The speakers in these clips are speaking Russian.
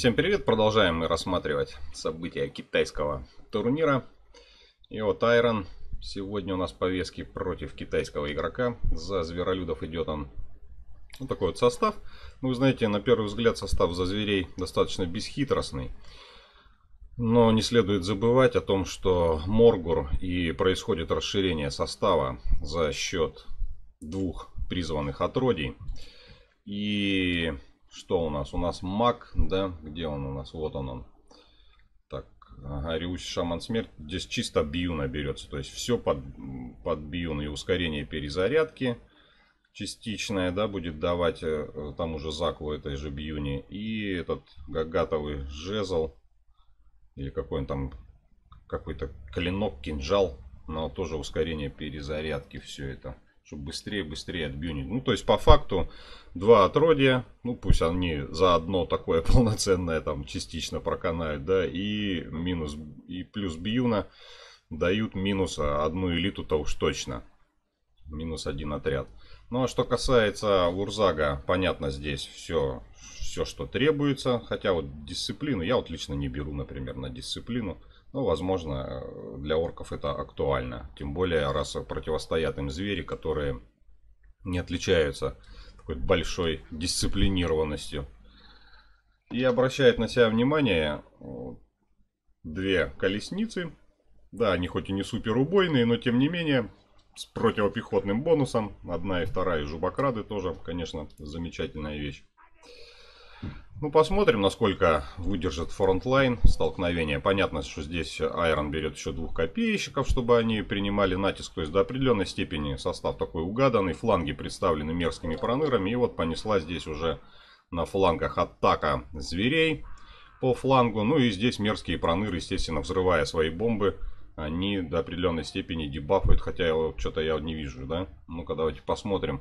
Всем привет! Продолжаем мы рассматривать события китайского турнира. И вот Айрон сегодня у нас повестки против китайского игрока. За зверолюдов идет он вот такой вот состав. Ну, вы знаете, на первый взгляд состав за зверей достаточно бесхитростный. Но не следует забывать о том, что Моргур и происходит расширение состава за счет двух призванных отродий. И что у нас? У нас маг, да? Где он у нас? Вот он он. Так, ага, Риус Шаман Смерть. Здесь чисто Бьюна берется. То есть все под, под Бьюн и ускорение перезарядки частичное, да, будет давать э, тому же Заку этой же Бьюни. И этот гагатовый жезл. Или какой он там, какой-то клинок, кинжал. Но тоже ускорение перезарядки все это чтобы быстрее, быстрее отбюнить. Ну, то есть, по факту, два отродья, ну, пусть они за одно такое полноценное там частично проканают, да, и минус, и плюс бьюна дают минус а, одну элиту-то уж точно. Минус один отряд. Ну, а что касается Урзага, понятно здесь все, все, что требуется. Хотя вот дисциплину, я вот лично не беру, например, на дисциплину. Ну, возможно, для орков это актуально. Тем более, раз противостоят им звери, которые не отличаются такой большой дисциплинированностью. И обращает на себя внимание две колесницы. Да, они хоть и не супер убойные, но тем не менее с противопехотным бонусом. Одна и вторая жубокрады тоже, конечно, замечательная вещь. Ну, посмотрим, насколько выдержит фронтлайн столкновение. Понятно, что здесь Айрон берет еще двух копейщиков, чтобы они принимали натиск. То есть до определенной степени состав такой угаданный. Фланги представлены мерзкими пронырами. И вот понесла здесь уже на флангах атака зверей по флангу. Ну и здесь мерзкие проныры, естественно, взрывая свои бомбы, они до определенной степени дебафают. Хотя вот что-то я не вижу, да? Ну-ка, давайте посмотрим.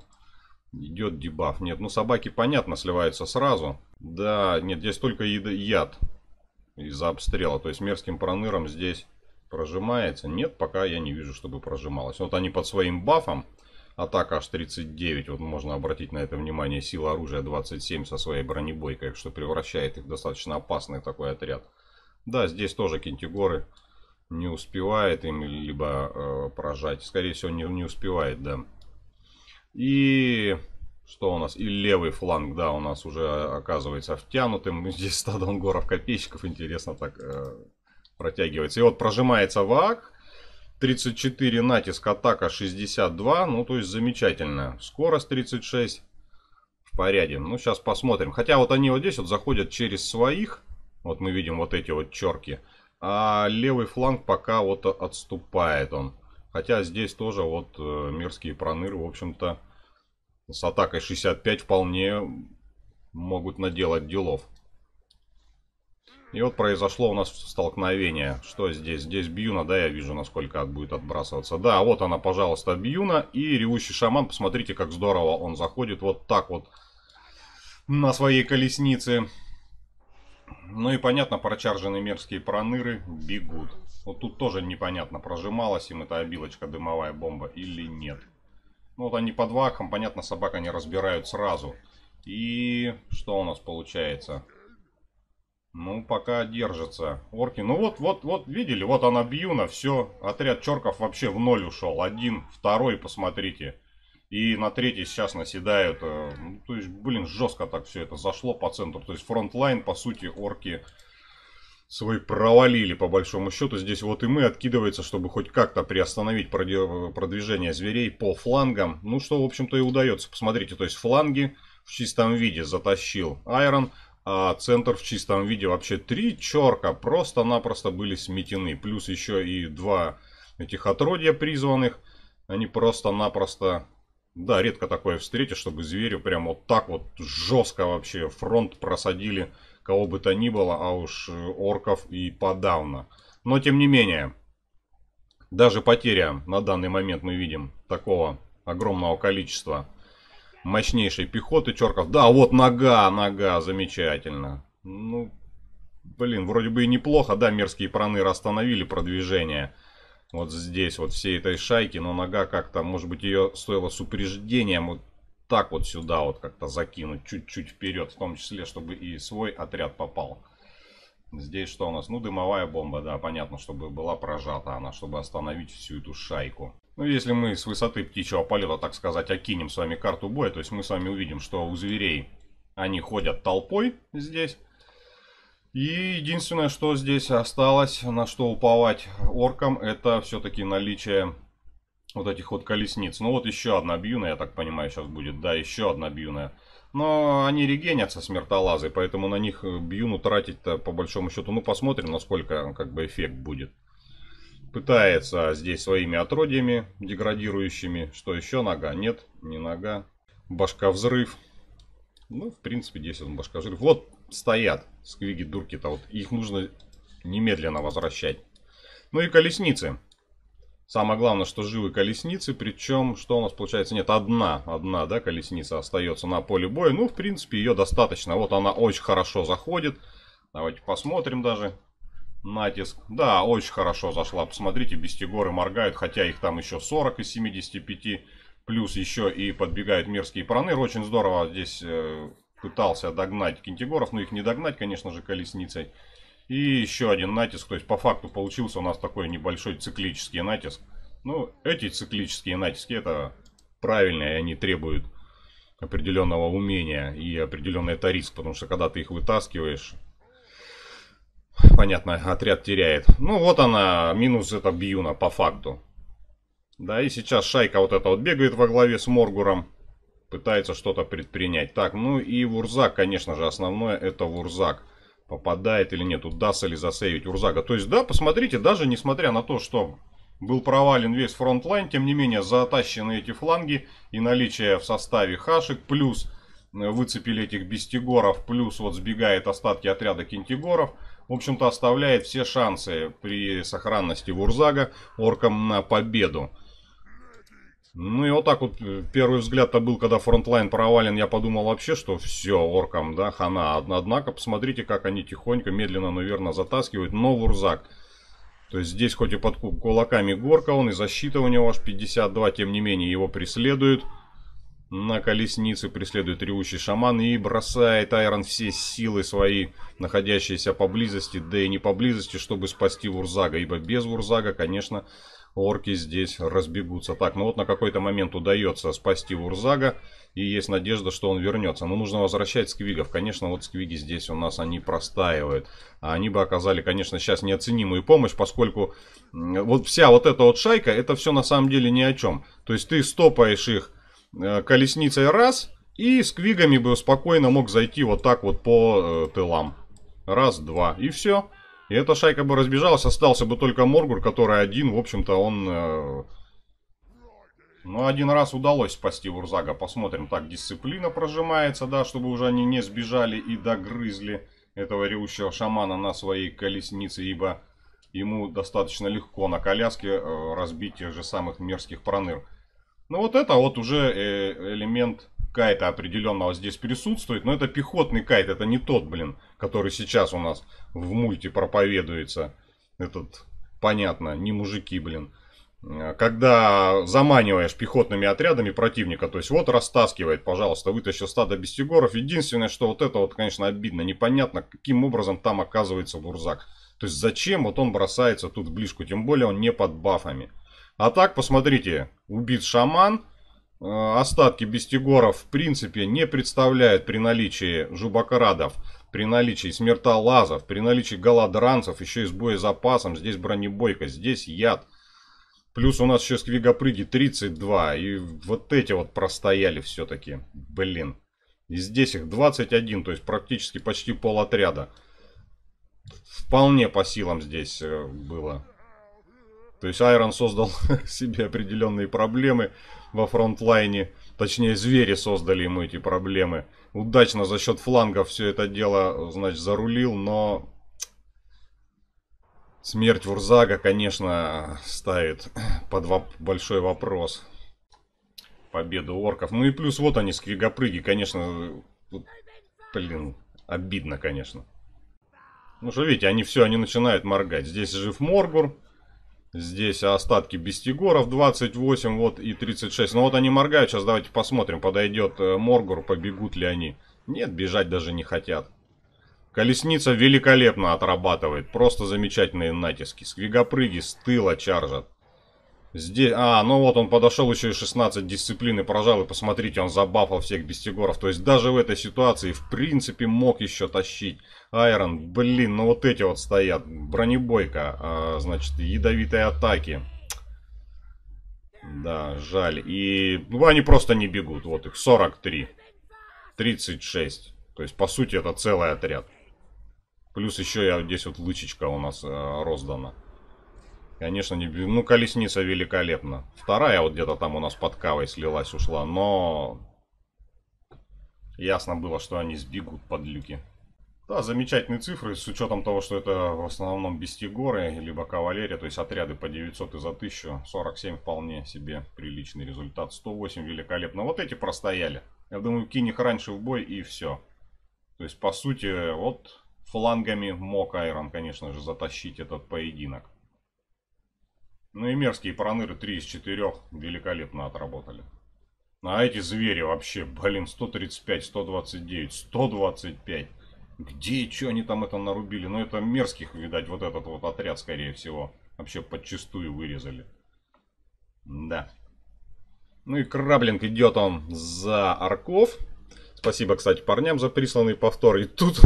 Идет дебаф. Нет, ну собаки, понятно, сливаются сразу. Да, нет, здесь только яд из-за обстрела. То есть мерзким проныром здесь прожимается. Нет, пока я не вижу, чтобы прожималось. Вот они под своим бафом. Атака аж 39. Вот можно обратить на это внимание. Сила оружия 27 со своей бронебойкой, что превращает их в достаточно опасный такой отряд. Да, здесь тоже кентигоры не успевает им либо э, прожать. Скорее всего, не, не успевает, да. И что у нас? И левый фланг, да, у нас уже а, оказывается втянутым. Ну, здесь стадо ангоров копейщиков, интересно так э, протягивается. И вот прожимается ВАК. 34 натиск, атака 62. Ну, то есть замечательно. Скорость 36. В порядке. Ну, сейчас посмотрим. Хотя вот они вот здесь вот заходят через своих. Вот мы видим вот эти вот черки. А левый фланг пока вот отступает он. Хотя здесь тоже вот э, мерзкие проныры, в общем-то, с атакой 65 вполне могут наделать делов. И вот произошло у нас столкновение. Что здесь? Здесь Бьюна, да, я вижу, насколько будет отбрасываться. Да, вот она, пожалуйста, Бьюна. И ревущий шаман, посмотрите, как здорово он заходит вот так вот на своей колеснице. Ну и понятно, прочарженные мерзкие проныры бегут. Вот тут тоже непонятно, прожималась им эта обилочка дымовая бомба или нет. Ну вот они под ваком, понятно, собак они разбирают сразу. И что у нас получается? Ну, пока держится. Орки, ну вот, вот, вот, видели, вот она бьюна, все. Отряд черков вообще в ноль ушел. Один, второй, посмотрите. И на третий сейчас наседают. Э, ну, то есть, блин, жестко так все это зашло по центру. То есть, фронтлайн, по сути, орки свой провалили, по большому счету. Здесь вот и мы откидывается, чтобы хоть как-то приостановить продвижение зверей по флангам. Ну, что, в общем-то, и удается. Посмотрите, то есть фланги в чистом виде затащил Айрон, а центр в чистом виде вообще три черка просто-напросто были сметены. Плюс еще и два этих отродья призванных. Они просто-напросто... Да, редко такое встретишь, чтобы зверю прям вот так вот жестко вообще фронт просадили кого бы то ни было, а уж э, орков и подавно. Но тем не менее, даже потеря на данный момент мы видим такого огромного количества мощнейшей пехоты Черков. Да, вот нога, нога, замечательно. Ну, блин, вроде бы и неплохо, да, мерзкие праны остановили продвижение. Вот здесь, вот всей этой шайки, но нога как-то, может быть, ее стоило с упреждением вот так вот сюда вот как-то закинуть, чуть-чуть вперед, в том числе, чтобы и свой отряд попал. Здесь что у нас? Ну, дымовая бомба, да, понятно, чтобы была прожата она, чтобы остановить всю эту шайку. Ну, если мы с высоты птичьего полета, так сказать, окинем с вами карту боя, то есть мы с вами увидим, что у зверей они ходят толпой здесь. И единственное, что здесь осталось, на что уповать оркам, это все-таки наличие вот этих вот колесниц. Ну вот еще одна бьюна, я так понимаю, сейчас будет. Да, еще одна бьюная. Но они регенятся, смертолазы, поэтому на них э, бьюну тратить-то по большому счету. Ну посмотрим, насколько э, как бы эффект будет. Пытается здесь своими отродьями деградирующими. Что еще? Нога? Нет, не нога. Башка взрыв. Ну, в принципе, здесь он башка взрыв. Вот стоят сквиги-дурки-то. Вот их нужно немедленно возвращать. Ну и колесницы. Самое главное, что живы колесницы, причем, что у нас получается, нет, одна, одна, да, колесница остается на поле боя. Ну, в принципе, ее достаточно. Вот она очень хорошо заходит. Давайте посмотрим даже натиск. Да, очень хорошо зашла. Посмотрите, бестигоры моргают, хотя их там еще 40 из 75. Плюс еще и подбегают мерзкие проныр. Очень здорово здесь э, пытался догнать кентигоров, но их не догнать, конечно же, колесницей. И еще один натиск. То есть по факту получился у нас такой небольшой циклический натиск. Ну, эти циклические натиски это правильно, и они требуют определенного умения и определенный это риск, потому что когда ты их вытаскиваешь, понятно, отряд теряет. Ну вот она, минус это Бьюна по факту. Да, и сейчас шайка вот эта вот бегает во главе с Моргуром, пытается что-то предпринять. Так, ну и Вурзак, конечно же, основное это Вурзак попадает или нет, удастся ли засейвить Урзага. То есть, да, посмотрите, даже несмотря на то, что был провален весь фронтлайн, тем не менее затащены эти фланги и наличие в составе хашек, плюс э, выцепили этих бестигоров, плюс вот сбегает остатки отряда кентигоров. В общем-то оставляет все шансы при сохранности Урзага оркам на победу. Ну и вот так вот э, первый взгляд-то был, когда фронтлайн провален, я подумал вообще, что все, оркам, да, хана. Однако, посмотрите, как они тихонько, медленно, но верно затаскивают, но в урзак. То есть здесь хоть и под кулаками горка он, и защита у него аж 52, тем не менее его преследуют. На колеснице преследует ревущий шаман и бросает Айрон все силы свои, находящиеся поблизости, да и не поблизости, чтобы спасти Вурзага, ибо без Вурзага, конечно, орки здесь разбегутся. Так, ну вот на какой-то момент удается спасти Урзага, и есть надежда, что он вернется. Но нужно возвращать сквигов. Конечно, вот сквиги здесь у нас, они простаивают. А они бы оказали, конечно, сейчас неоценимую помощь, поскольку вот вся вот эта вот шайка, это все на самом деле ни о чем. То есть ты стопаешь их э, колесницей раз, и сквигами бы спокойно мог зайти вот так вот по э, тылам. Раз, два, и все. И эта шайка бы разбежалась, остался бы только Моргур, который один, в общем-то, он... Э... Ну, один раз удалось спасти Урзага. Посмотрим, так, дисциплина прожимается, да, чтобы уже они не сбежали и догрызли этого ревущего шамана на своей колеснице, ибо ему достаточно легко на коляске э, разбить тех же самых мерзких проныр. Ну, вот это вот уже э, элемент кайта определенного здесь присутствует, но это пехотный кайт, это не тот, блин, который сейчас у нас в мульте проповедуется. Этот, понятно, не мужики, блин. Э, когда заманиваешь пехотными отрядами противника, то есть вот растаскивает, пожалуйста, вытащил стадо бестигоров. Единственное, что вот это вот, конечно, обидно, непонятно, каким образом там оказывается Бурзак. То есть зачем вот он бросается тут в ближку, тем более он не под бафами. А так, посмотрите, убит шаман, Э, остатки бестигоров в принципе не представляют при наличии жубакрадов, при наличии смертолазов, при наличии голодранцев, еще и с боезапасом, здесь бронебойка, здесь яд. Плюс у нас еще сквигопрыги 32, и вот эти вот простояли все-таки, блин. И здесь их 21, то есть практически почти пол отряда. Вполне по силам здесь э, было. То есть Айрон создал себе определенные проблемы во фронтлайне. Точнее, звери создали ему эти проблемы. Удачно за счет флангов все это дело, значит, зарулил, но... Смерть Вурзага, конечно, ставит под воп большой вопрос победу орков. Ну и плюс вот они, скригопрыги, конечно, блин, обидно, конечно. Ну что, видите, они все, они начинают моргать. Здесь жив Моргур, Здесь остатки Бестигоров 28 вот и 36. Ну вот они моргают, сейчас давайте посмотрим, подойдет э, Моргур, побегут ли они. Нет, бежать даже не хотят. Колесница великолепно отрабатывает, просто замечательные натиски. Сквигопрыги с тыла чаржат. Здесь... А, ну вот он подошел еще и 16 дисциплины прожал, и посмотрите, он забафал всех бестигоров. То есть даже в этой ситуации, в принципе, мог еще тащить. Айрон, блин, ну вот эти вот стоят. Бронебойка, а, значит, ядовитые атаки. Да, жаль. И ну, они просто не бегут. Вот их 43. 36. То есть, по сути, это целый отряд. Плюс еще я здесь вот лычечка у нас э, роздана. Конечно, не... ну колесница великолепна. Вторая вот где-то там у нас под кавой слилась, ушла, но... Ясно было, что они сбегут под люки. Да, замечательные цифры, с учетом того, что это в основном бестигоры, либо кавалерия, то есть отряды по 900 и за 1000, 47 вполне себе приличный результат, 108 великолепно. Вот эти простояли. Я думаю, кинь их раньше в бой и все. То есть, по сути, вот флангами мог Айрон, конечно же, затащить этот поединок. Ну и мерзкие проныры 3 из 4 великолепно отработали. А эти звери вообще, блин, 135, 129, 125. Где и что они там это нарубили? Ну это мерзких, видать, вот этот вот отряд, скорее всего. Вообще подчистую вырезали. Да. Ну и краблинг идет он за арков. Спасибо, кстати, парням за присланный повтор. И тут,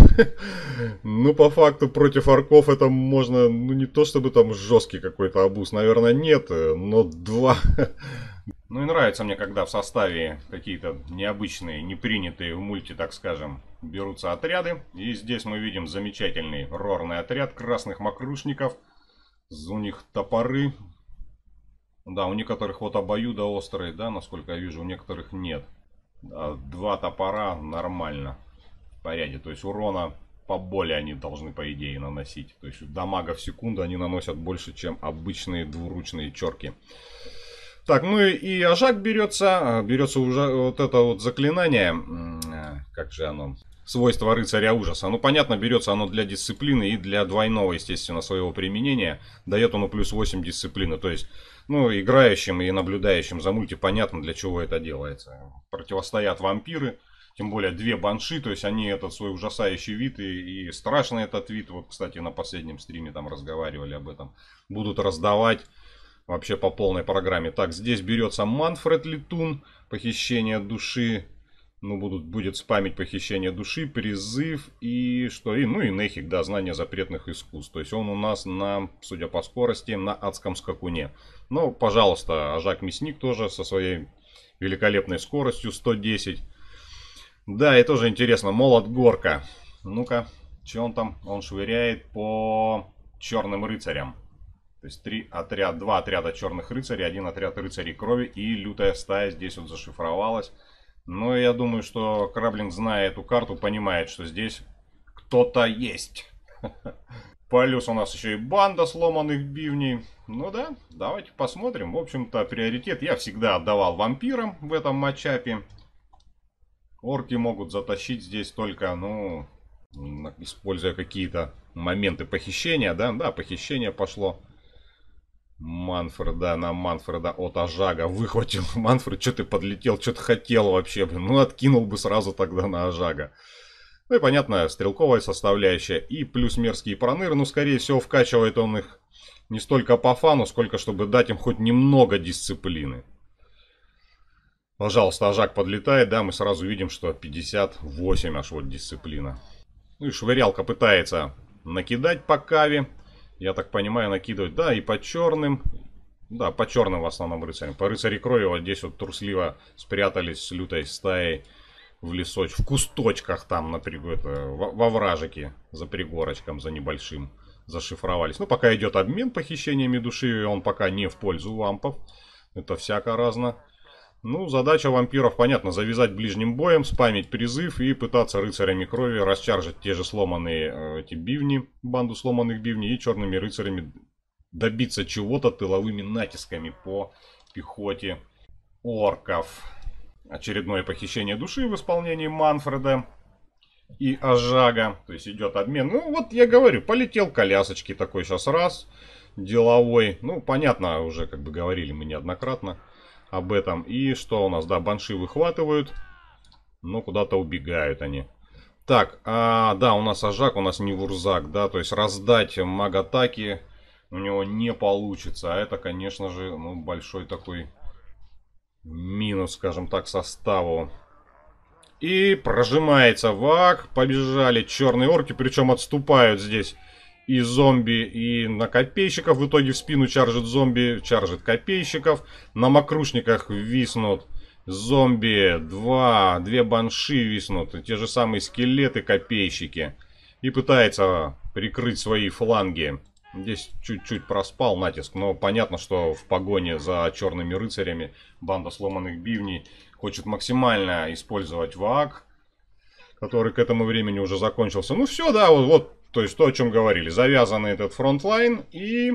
ну, по факту, против арков это можно, ну, не то чтобы там жесткий какой-то абуз, наверное, нет, э, но два. ну и нравится мне, когда в составе какие-то необычные, непринятые в мульти, так скажем, берутся отряды. И здесь мы видим замечательный рорный отряд красных мокрушников. У них топоры. Да, у некоторых вот обоюда острые, да, насколько я вижу, у некоторых нет. Э, два топора нормально в порядке. То есть урона по поболее они должны, по идее, наносить. То есть дамага в секунду они наносят больше, чем обычные двуручные черки. Так, ну и Ажак берется. А, берется уже вот это вот заклинание. Э, как же оно? Свойство рыцаря ужаса. Ну, понятно, берется оно для дисциплины и для двойного, естественно, своего применения. Дает оно плюс 8 дисциплины. То есть ну, играющим и наблюдающим за мульти понятно, для чего это делается. Противостоят вампиры, тем более две банши, то есть они этот свой ужасающий вид и, и страшный этот вид, вот, кстати, на последнем стриме там разговаривали об этом, будут раздавать вообще по полной программе. Так, здесь берется Манфред Летун, похищение души, ну, будут, будет спамить похищение души, призыв и что, и, ну, и Нехик, да, знание запретных искусств. То есть он у нас на, судя по скорости, на адском скакуне. Ну, пожалуйста, Ажак Мясник тоже со своей великолепной скоростью 110. Да, и тоже интересно, молот горка. Ну-ка, что он там? Он швыряет по черным рыцарям. То есть три отряда, два отряда черных рыцарей, один отряд рыцарей крови и лютая стая здесь вот зашифровалась. Но ну, я думаю, что Краблинг, зная эту карту, понимает, что здесь кто-то есть. Плюс у нас еще и банда сломанных бивней. Ну да, давайте посмотрим. В общем-то, приоритет я всегда отдавал вампирам в этом матчапе. Орки могут затащить здесь только, ну, используя какие-то моменты похищения, да? Да, похищение пошло. Манфреда на Манфреда от Ажага выхватил. Манфред, что ты подлетел, что ты хотел вообще, блин? Ну, откинул бы сразу тогда на Ажага. Ну и, понятно, стрелковая составляющая и плюс мерзкие проныры, ну, скорее всего, вкачивает он их не столько по фану, сколько чтобы дать им хоть немного дисциплины. Пожалуйста, ажак подлетает, да, мы сразу видим, что 58 аж вот дисциплина. Ну и швырялка пытается накидать по каве. Я так понимаю, накидывать, да, и по черным. Да, по черным в основном рыцарям. По рыцаре крови вот здесь вот трусливо спрятались с лютой стаей в лесочек, в кусточках там, например, это, во, вражике, за пригорочком, за небольшим, зашифровались. Ну, пока идет обмен похищениями души, он пока не в пользу вампов. Это всяко разно. Ну, задача вампиров, понятно, завязать ближним боем, спамить призыв и пытаться рыцарями крови расчаржить те же сломанные э, эти бивни, банду сломанных бивней и черными рыцарями добиться чего-то тыловыми натисками по пехоте орков очередное похищение души в исполнении Манфреда и Ажага. То есть идет обмен. Ну вот я говорю, полетел колясочки такой сейчас раз, деловой. Ну понятно, уже как бы говорили мы неоднократно об этом. И что у нас, да, банши выхватывают, но куда-то убегают они. Так, а, да, у нас Ажак, у нас не Вурзак, да, то есть раздать маг-атаки у него не получится. А это, конечно же, ну, большой такой минус, скажем так, составу. И прожимается вак. Побежали черные орки, причем отступают здесь и зомби, и на копейщиков. В итоге в спину чаржит зомби, чаржит копейщиков. На макрушниках виснут зомби, два, две банши виснут. те же самые скелеты, копейщики. И пытается прикрыть свои фланги. Здесь чуть-чуть проспал натиск, но понятно, что в погоне за черными рыцарями банда сломанных бивней хочет максимально использовать ВАК, который к этому времени уже закончился. Ну все, да, вот, вот то есть то, о чем говорили. Завязан этот фронтлайн и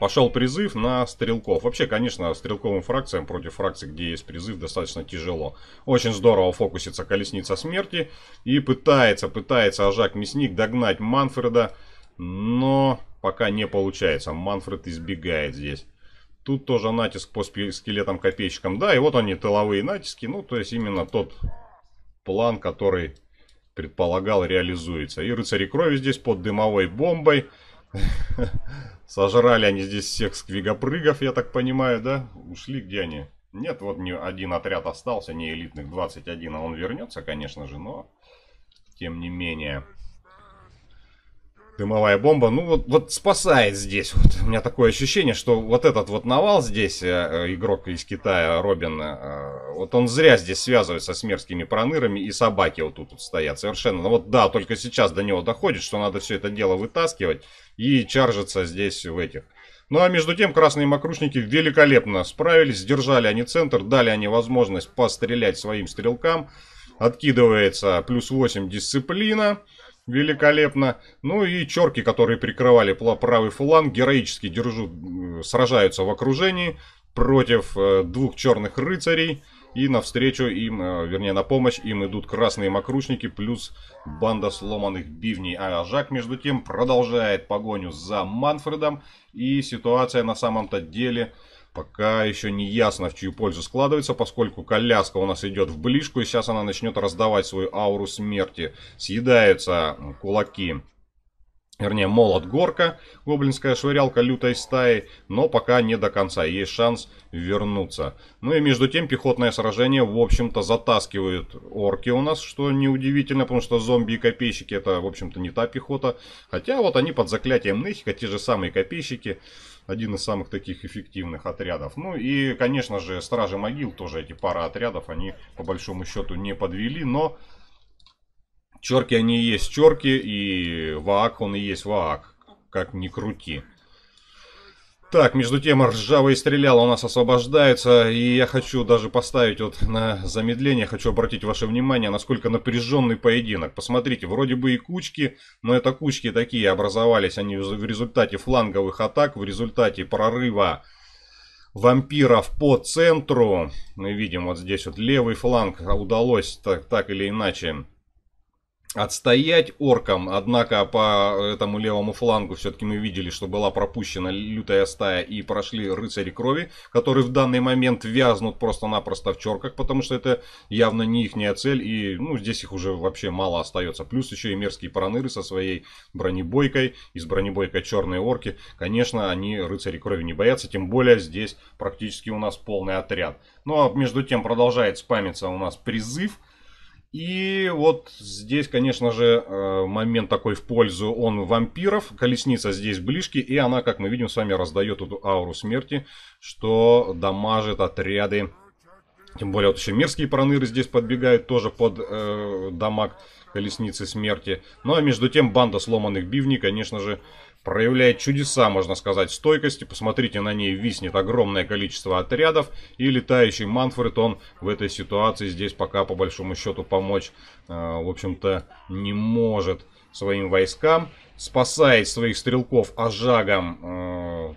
пошел призыв на стрелков. Вообще, конечно, стрелковым фракциям против фракций, где есть призыв, достаточно тяжело. Очень здорово фокусится колесница смерти и пытается, пытается Ажак Мясник догнать Манфреда но пока не получается. Манфред избегает здесь. Тут тоже натиск по скелетам-копейщикам. Да, и вот они, тыловые натиски. Ну, то есть именно тот план, который предполагал, реализуется. И рыцари крови здесь под дымовой бомбой. Сожрали они здесь всех сквигопрыгов, я так понимаю, да? Ушли где они? Нет, вот не один отряд остался, не элитных 21, а он вернется, конечно же, но тем не менее дымовая бомба, ну вот, вот спасает здесь. Вот у меня такое ощущение, что вот этот вот навал здесь, э, э, игрок из Китая, Робин, э, вот он зря здесь связывается с мерзкими пронырами и собаки вот тут вот стоят совершенно. Ну вот да, только сейчас до него доходит, что надо все это дело вытаскивать и чаржиться здесь в этих. Ну а между тем красные мокрушники великолепно справились, сдержали они центр, дали они возможность пострелять своим стрелкам. Откидывается плюс 8 дисциплина. Великолепно. Ну и черки, которые прикрывали правый фланг, героически держут, э, сражаются в окружении против э, двух черных рыцарей. И навстречу им, э, вернее на помощь им идут красные мокрушники плюс банда сломанных бивней. А Жак, между тем, продолжает погоню за Манфредом. И ситуация на самом-то деле Пока еще не ясно, в чью пользу складывается, поскольку коляска у нас идет в ближку, и сейчас она начнет раздавать свою ауру смерти. Съедаются кулаки Вернее, молот горка, гоблинская швырялка лютой стаи, но пока не до конца, есть шанс вернуться. Ну и между тем, пехотное сражение, в общем-то, затаскивают орки у нас, что неудивительно, потому что зомби и копейщики это, в общем-то, не та пехота. Хотя вот они под заклятием Нехика, те же самые копейщики, один из самых таких эффективных отрядов. Ну и, конечно же, Стражи Могил тоже эти пара отрядов, они по большому счету не подвели, но черки они есть черки, и Ваак он и есть Ваак, как ни крути. Так, между тем ржавые стреляла у нас освобождаются, и я хочу даже поставить вот на замедление, хочу обратить ваше внимание, насколько напряженный поединок. Посмотрите, вроде бы и кучки, но это кучки такие образовались, они в результате фланговых атак, в результате прорыва вампиров по центру. Мы видим вот здесь вот левый фланг а удалось так, так или иначе отстоять оркам, однако по этому левому флангу все-таки мы видели, что была пропущена лютая стая и прошли рыцари крови, которые в данный момент вязнут просто-напросто в черках, потому что это явно не их цель и ну, здесь их уже вообще мало остается. Плюс еще и мерзкие параныры со своей бронебойкой, из бронебойка черные орки, конечно, они рыцари крови не боятся, тем более здесь практически у нас полный отряд. Но ну, а между тем продолжает спамиться у нас призыв, и вот здесь, конечно же, э, момент такой в пользу он вампиров. Колесница здесь ближки, и она, как мы видим, с вами раздает эту ауру смерти, что дамажит отряды. Тем более, вот еще мерзкие проныры здесь подбегают тоже под э, дамаг колесницы смерти. Ну а между тем, банда сломанных бивней, конечно же, Проявляет чудеса, можно сказать, стойкости. Посмотрите, на ней виснет огромное количество отрядов. И летающий Манфред, он в этой ситуации здесь пока, по большому счету, помочь, э, в общем-то, не может своим войскам. Спасает своих стрелков ожагом э,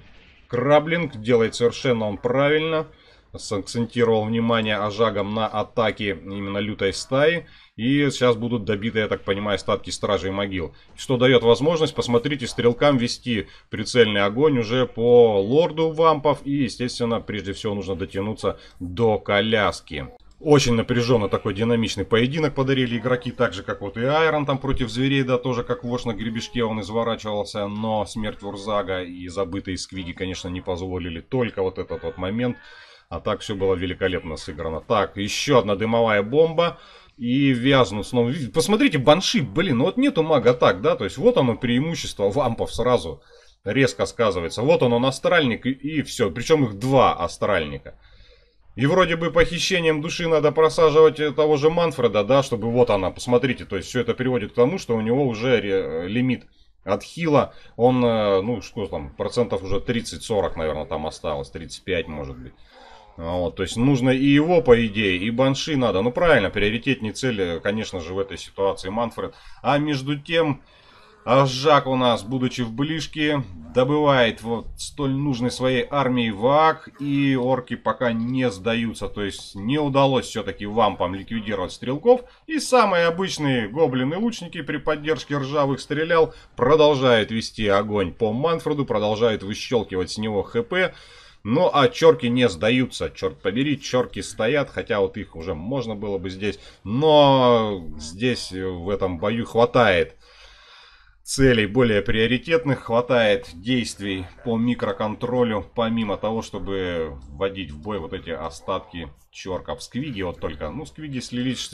Краблинг. Делает совершенно он правильно. Правильно сакцентировал внимание ожагом на атаке именно лютой стаи. И сейчас будут добиты, я так понимаю, статки Стражей Могил. Что дает возможность, посмотрите, стрелкам вести прицельный огонь уже по лорду вампов. И, естественно, прежде всего нужно дотянуться до коляски. Очень напряженно такой динамичный поединок подарили игроки, так же как вот и Айрон там против зверей, да, тоже как вош на гребешке он изворачивался, но смерть вурзага и забытые сквиги, конечно, не позволили. Только вот этот вот момент а так все было великолепно сыграно. Так, еще одна дымовая бомба. И вязнут снова. Посмотрите, банши, блин, ну вот нету мага так, да? То есть вот оно преимущество вампов сразу резко сказывается. Вот он, он астральник и, и все. Причем их два астральника. И вроде бы похищением души надо просаживать э, того же Манфреда, да, чтобы вот она, посмотрите, то есть все это приводит к тому, что у него уже э, лимит от хила, он, э, ну что там, процентов уже 30-40, наверное, там осталось, 35 может быть. А вот, то есть нужно и его, по идее, и Банши надо. Ну правильно, приоритетнее цели, конечно же, в этой ситуации Манфред. А между тем, Ажак у нас, будучи в ближке, добывает вот столь нужной своей армии ВАК, И орки пока не сдаются. То есть не удалось все-таки вампам ликвидировать стрелков. И самые обычные гоблины-лучники при поддержке ржавых стрелял продолжают вести огонь по Манфреду. Продолжают выщелкивать с него ХП. Ну, а черки не сдаются, черт побери, черки стоят, хотя вот их уже можно было бы здесь, но здесь в этом бою хватает целей более приоритетных, хватает действий по микроконтролю, помимо того, чтобы вводить в бой вот эти остатки черков. Сквиги вот только, ну, сквиги слились,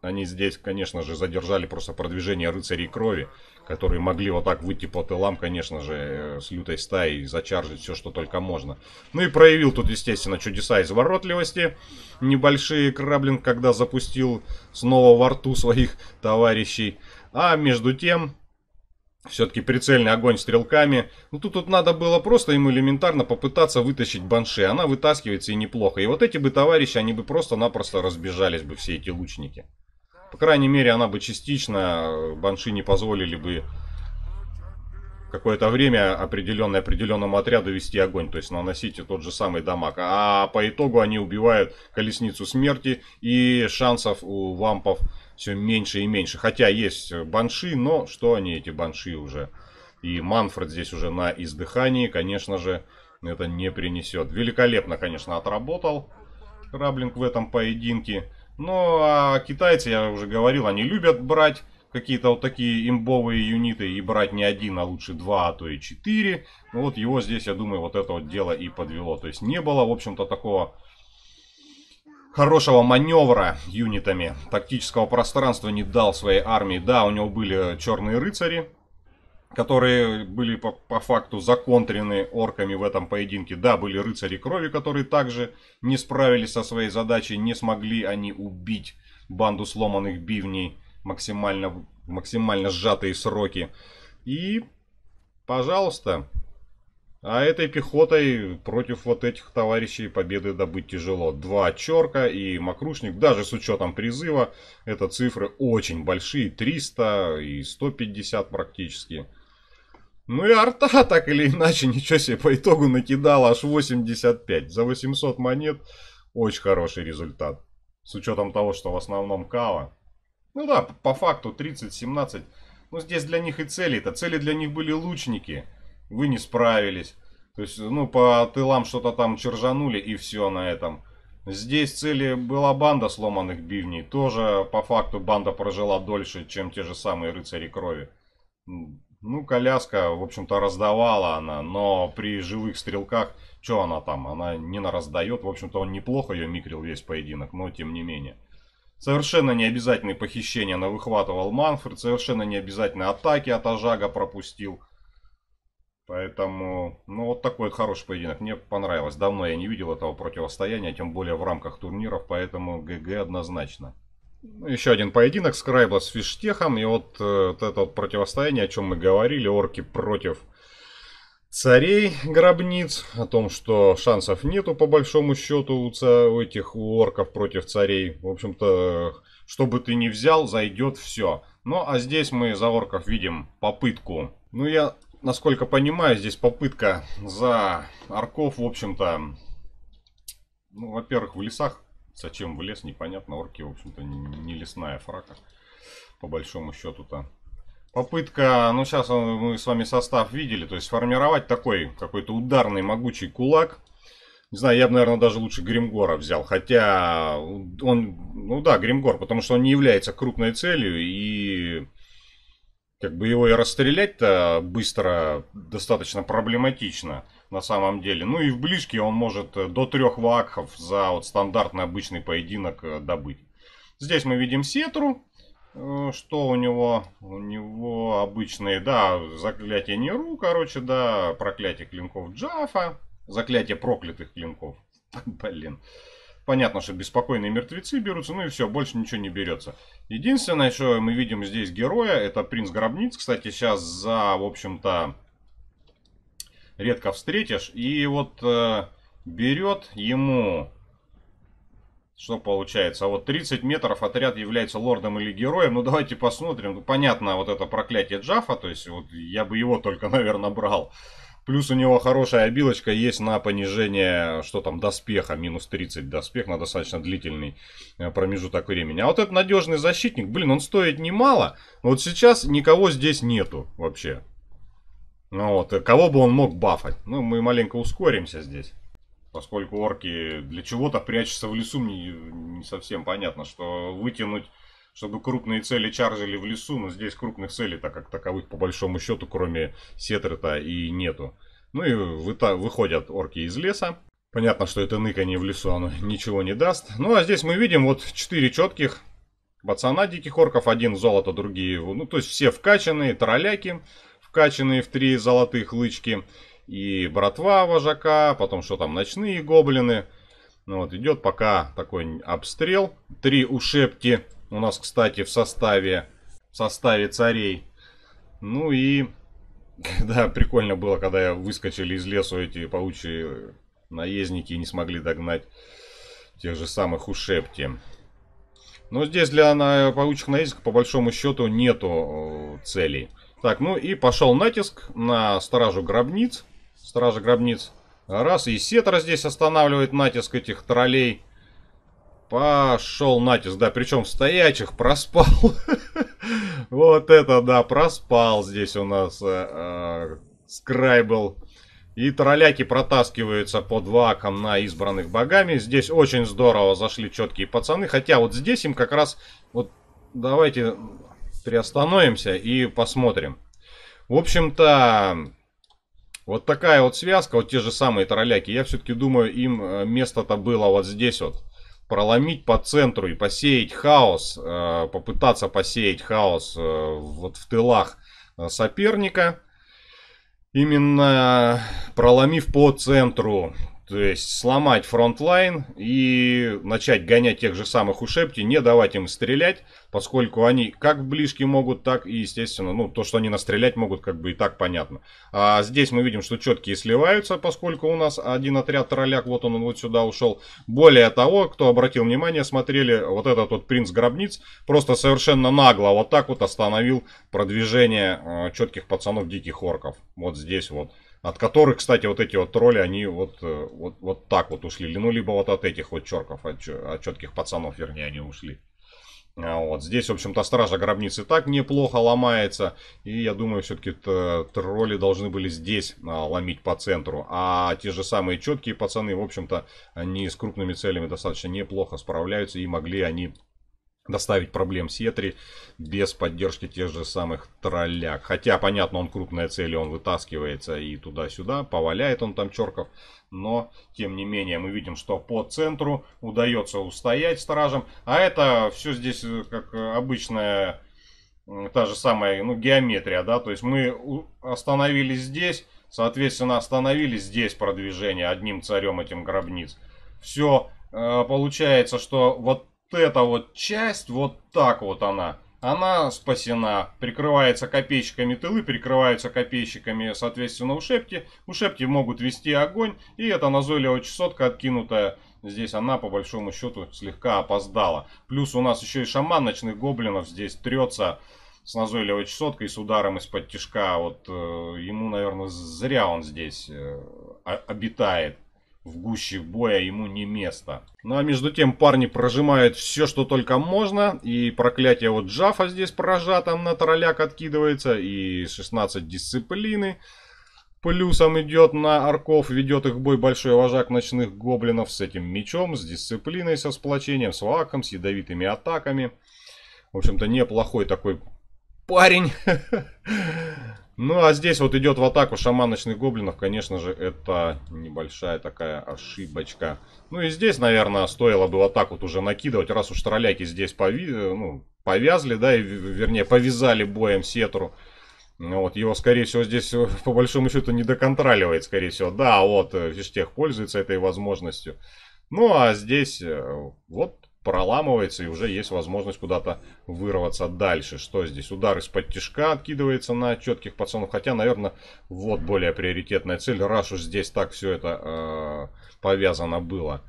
они здесь, конечно же, задержали просто продвижение рыцарей крови которые могли вот так выйти по тылам, конечно же, э, с лютой стаей, зачаржить все, что только можно. Ну и проявил тут, естественно, чудеса изворотливости. Небольшие Краблин, когда запустил снова во рту своих товарищей. А между тем, все-таки прицельный огонь стрелками. Ну тут, тут надо было просто им элементарно попытаться вытащить банши. Она вытаскивается и неплохо. И вот эти бы товарищи, они бы просто-напросто разбежались бы, все эти лучники. По крайней мере, она бы частично, э, банши не позволили бы какое-то время определенное определенному отряду вести огонь, то есть наносите тот же самый дамаг. А по итогу они убивают колесницу смерти и шансов у вампов все меньше и меньше. Хотя есть банши, но что они эти банши уже? И Манфред здесь уже на издыхании, конечно же, это не принесет. Великолепно, конечно, отработал Раблинг в этом поединке. Ну, а китайцы, я уже говорил, они любят брать какие-то вот такие имбовые юниты и брать не один, а лучше два, а то и четыре. Ну вот его здесь, я думаю, вот это вот дело и подвело. То есть не было, в общем-то, такого хорошего маневра юнитами. Тактического пространства не дал своей армии. Да, у него были черные рыцари, которые были по, по факту законтрены орками в этом поединке. Да, были рыцари крови, которые также не справились со своей задачей, не смогли они убить банду сломанных бивней максимально, в максимально сжатые сроки. И, пожалуйста, а этой пехотой против вот этих товарищей победы добыть тяжело. Два черка и Макрушник, даже с учетом призыва, это цифры очень большие, 300 и 150 практически. Ну и арта так или иначе, ничего себе, по итогу накидал аж 85. За 800 монет очень хороший результат. С учетом того, что в основном кава. Ну да, по факту 30-17. Ну здесь для них и цели-то. Цели для них были лучники. Вы не справились. То есть, ну, по тылам что-то там чержанули и все на этом. Здесь цели была банда сломанных бивней. Тоже, по факту, банда прожила дольше, чем те же самые рыцари крови. Ну, коляска, в общем-то, раздавала она, но при живых стрелках, что она там, она не нараздает. В общем-то, он неплохо ее микрил весь поединок, но тем не менее. Совершенно необязательные похищения она выхватывал Манфред, совершенно необязательные атаки от Ажага пропустил. Поэтому, ну, вот такой хороший поединок. Мне понравилось. Давно я не видел этого противостояния, тем более в рамках турниров, поэтому ГГ однозначно еще один поединок Скрайбла с Фиштехом. И вот, э, вот это вот противостояние, о чем мы говорили, орки против царей гробниц, о том, что шансов нету по большому счету у, ца- у этих у орков против царей. В общем-то, что бы ты ни взял, зайдет все. Ну, а здесь мы за орков видим попытку. Ну, я, насколько понимаю, здесь попытка за орков, в общем-то, ну, во-первых, в лесах Зачем в лес, непонятно. Орки, в общем-то, не, лесная фрака. По большому счету-то. Попытка, ну сейчас мы с вами состав видели, то есть сформировать такой какой-то ударный могучий кулак. Не знаю, я бы, наверное, даже лучше Гримгора взял. Хотя он, ну да, Гримгор, потому что он не является крупной целью и как бы его и расстрелять-то быстро достаточно проблематично на самом деле. Ну и в ближке он может э, до трех вакхов за вот стандартный обычный поединок э, добыть. Здесь мы видим Сетру. Э, что у него? У него обычные, да, заклятие Неру, короче, да, проклятие клинков Джафа, заклятие проклятых клинков. Блин. Понятно, что беспокойные мертвецы берутся, ну и все, больше ничего не берется. Единственное, что мы видим здесь героя, это принц гробниц. Кстати, сейчас за, в общем-то, редко встретишь. И вот э, берет ему... Что получается? А вот 30 метров отряд является лордом или героем. Ну, давайте посмотрим. Понятно, вот это проклятие Джафа. То есть, вот я бы его только, наверное, брал. Плюс у него хорошая обилочка есть на понижение, что там, доспеха, минус 30 доспех на достаточно длительный э, промежуток времени. А вот этот надежный защитник, блин, он стоит немало. Вот сейчас никого здесь нету вообще. Ну вот, э, кого бы он мог бафать? Ну, мы маленько ускоримся здесь. Поскольку орки для чего-то прячутся в лесу, мне не совсем понятно, что вытянуть чтобы крупные цели чаржили в лесу, но здесь крупных целей, так как таковых по большому счету, кроме Сетрета и нету. Ну и выта- выходят орки из леса. Понятно, что это ныканье в лесу, оно ничего не даст. Ну а здесь мы видим вот 4 четких пацана диких орков, один золото, другие, ну то есть все вкачанные, тролляки, вкачанные в три золотых лычки, и братва вожака, потом что там, ночные гоблины. Ну вот идет пока такой обстрел, три ушепки у нас, кстати, в составе, в составе царей. Ну и... Да, прикольно было, когда я выскочили из лесу эти паучьи наездники и не смогли догнать тех же самых Ушепти. Но здесь для на, паучьих наездников, по большому счету, нету э, целей. Так, ну и пошел натиск на стражу гробниц. Стража гробниц. Раз, и Сетра здесь останавливает натиск этих троллей. Пошел натиск, да, причем стоячих проспал. Вот это да, проспал здесь у нас э, э, Скрайбл. И тролляки протаскиваются по два акам на избранных богами. Здесь очень здорово зашли четкие пацаны. Хотя вот здесь им как раз... Вот давайте приостановимся и посмотрим. В общем-то, вот такая вот связка, вот те же самые тролляки. Я все-таки думаю, им э, место-то было вот здесь вот проломить по центру и посеять хаос, э, попытаться посеять хаос э, вот в тылах э, соперника, именно проломив по центру, то есть сломать фронтлайн и начать гонять тех же самых ушепти, не давать им стрелять, поскольку они как в ближке могут, так и, естественно, ну, то, что они настрелять могут, как бы и так понятно. А здесь мы видим, что четкие сливаются, поскольку у нас один отряд тролляк, вот он, он вот сюда ушел. Более того, кто обратил внимание, смотрели, вот этот вот принц гробниц просто совершенно нагло вот так вот остановил продвижение э, четких пацанов диких орков. Вот здесь вот. От которых, кстати, вот эти вот тролли, они вот, э, вот, вот так вот ушли. Ну, либо вот от этих вот черков, от, от четких пацанов, вернее, они ушли. А вот. Здесь, в общем-то, стража гробницы так неплохо ломается. И я думаю, все-таки тролли должны были здесь а, ломить по центру. А те же самые четкие пацаны, в общем-то, они с крупными целями достаточно неплохо справляются. И могли они доставить проблем Сетри без поддержки тех же самых тролляк. Хотя, понятно, он крупная цель, он вытаскивается и туда-сюда, поваляет он там черков. Но, тем не менее, мы видим, что по центру удается устоять стражем. А это все здесь, э, как обычная, та же самая, ну, геометрия, да. То есть мы остановились здесь, соответственно, остановились здесь продвижение одним царем этим гробниц. Все, э, получается, что вот эта вот часть, вот так вот она, она спасена. Прикрывается копейщиками тылы, прикрываются копейщиками, соответственно, ушепки. Ушепки могут вести огонь, и эта назойливая чесотка откинутая Здесь она, по большому счету, слегка опоздала. Плюс у нас еще и шаман ночных гоблинов здесь трется с назойливой чесоткой, с ударом из-под тяжка. Вот э, ему, наверное, зря он здесь э, обитает. В гуще боя ему не место. Ну а между тем парни прожимают все, что только можно. И проклятие вот Джафа здесь прожатом на тролляк откидывается. И 16 дисциплины. Плюсом идет на арков, ведет их бой большой вожак ночных гоблинов с этим мечом, с дисциплиной, со сплочением, с ваком, с ядовитыми атаками. В общем-то, неплохой такой парень. Ну, а здесь вот идет в атаку шаманочных гоблинов, конечно же, это небольшая такая ошибочка. Ну и здесь, наверное, стоило бы атаку вот уже накидывать, раз уж тролляки здесь пови... ну, повязли, да, и, вернее, повязали боем Сетру. Ну, вот, его, скорее всего, здесь э, по большому счету не доконтроливает, скорее всего. Да, вот, Фиштех э, пользуется этой возможностью. Ну, а здесь э, вот проламывается и уже есть возможность куда-то вырваться дальше. Что здесь? Удар из-под тяжка откидывается на четких пацанов. Хотя, наверное, вот более приоритетная цель. Раз уж здесь так все это э, повязано было.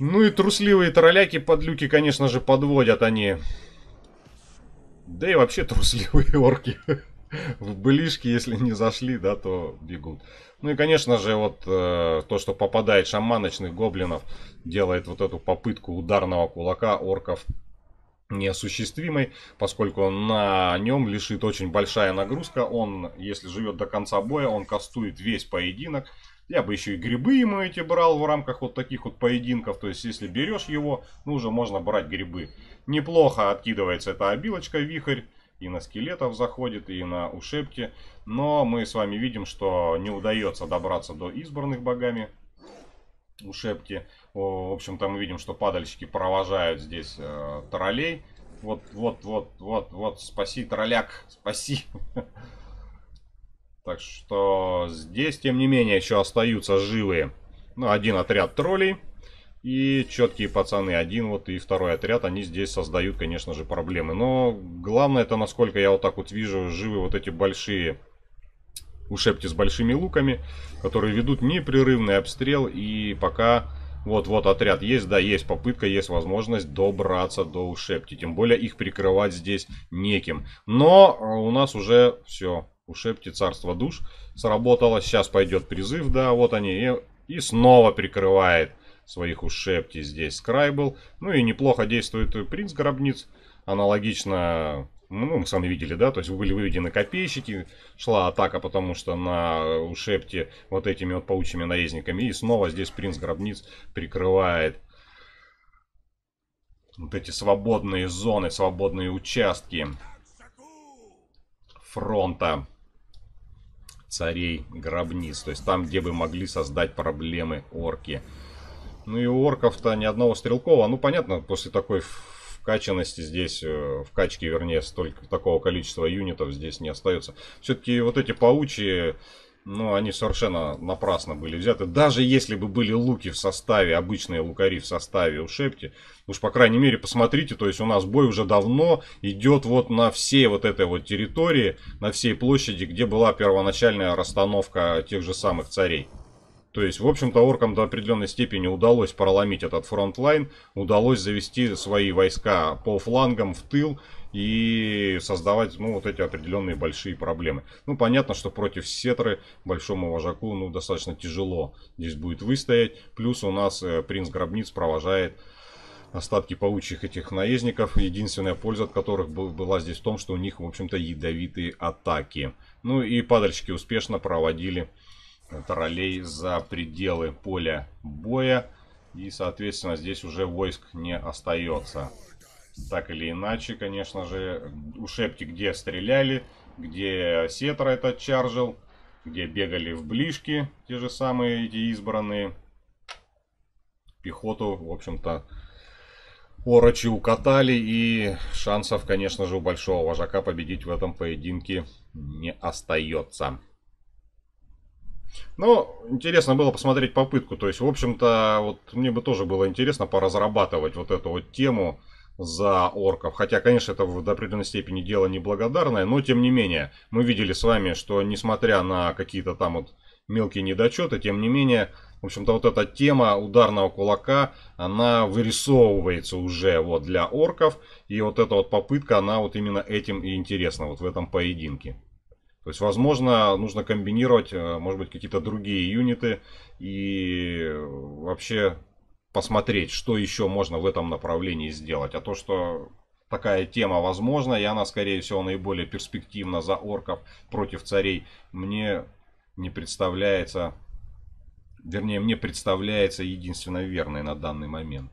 Ну и трусливые тролляки под люки, конечно же, подводят они. Да и вообще трусливые орки в ближке, если не зашли, да, то бегут. Ну и, конечно же, вот э, то, что попадает шаманочных гоблинов, делает вот эту попытку ударного кулака орков неосуществимой, поскольку на нем лишит очень большая нагрузка. Он, если живет до конца боя, он кастует весь поединок. Я бы еще и грибы ему эти брал в рамках вот таких вот поединков. То есть, если берешь его, ну уже можно брать грибы. Неплохо откидывается эта обилочка, вихрь и на скелетов заходит, и на ушебки. Но мы с вами видим, что не удается добраться до избранных богами ушебки. В общем-то, мы видим, что падальщики провожают здесь э, троллей. Вот, вот, вот, вот, вот, спаси, тролляк, спаси. Так что здесь, тем не менее, еще остаются живые. Ну, один отряд троллей. И четкие пацаны, один вот и второй отряд, они здесь создают, конечно же, проблемы. Но главное это, насколько я вот так вот вижу, живы вот эти большие ушепти с большими луками, которые ведут непрерывный обстрел. И пока вот-вот отряд есть, да, есть попытка, есть возможность добраться до ушепти. Тем более их прикрывать здесь неким. Но э, у нас уже все, ушепти царство душ сработало. Сейчас пойдет призыв, да, вот они. И, и снова прикрывает своих ушепти здесь Скрайбл. Ну и неплохо действует принц гробниц. Аналогично, ну, мы сами видели, да, то есть были выведены копейщики, шла атака, потому что на ушепте вот этими вот паучьими наездниками. И снова здесь принц гробниц прикрывает вот эти свободные зоны, свободные участки фронта царей гробниц. То есть там, где бы могли создать проблемы орки. Ну и у орков-то ни одного стрелкового, Ну понятно, после такой вкачанности здесь, э, вкачки вернее, столько такого количества юнитов здесь не остается. Все-таки вот эти паучи, ну они совершенно напрасно были взяты. Даже если бы были луки в составе, обычные лукари в составе у Шепти, уж по крайней мере посмотрите, то есть у нас бой уже давно идет вот на всей вот этой вот территории, на всей площади, где была первоначальная расстановка тех же самых царей. То есть, в общем-то, оркам до определенной степени удалось проломить этот фронтлайн, удалось завести свои войска по флангам в тыл и создавать, ну, вот эти определенные большие проблемы. Ну, понятно, что против Сетры большому вожаку, ну, достаточно тяжело здесь будет выстоять. Плюс у нас э, принц Гробниц провожает остатки паучьих этих наездников, единственная польза от которых была здесь в том, что у них, в общем-то, ядовитые атаки. Ну и падальщики успешно проводили троллей за пределы поля боя. И, соответственно, здесь уже войск не остается. Так или иначе, конечно же, у Шепти где стреляли, где Сетра этот чаржил, где бегали в ближки те же самые эти избранные. Пехоту, в общем-то, Орочи укатали, и шансов, конечно же, у большого вожака победить в этом поединке не остается. Ну, интересно было посмотреть попытку. То есть, в общем-то, вот мне бы тоже было интересно поразрабатывать вот эту вот тему за орков. Хотя, конечно, это в до определенной степени дело неблагодарное, но тем не менее, мы видели с вами, что несмотря на какие-то там вот мелкие недочеты, тем не менее, в общем-то, вот эта тема ударного кулака, она вырисовывается уже вот для орков, и вот эта вот попытка, она вот именно этим и интересна, вот в этом поединке. То есть, возможно, нужно комбинировать, э, может быть, какие-то другие юниты и э, вообще посмотреть, что еще можно в этом направлении сделать. А то, что такая тема возможна, и она, скорее всего, наиболее перспективна за орков против царей, мне не представляется, вернее, мне представляется единственно верной на данный момент.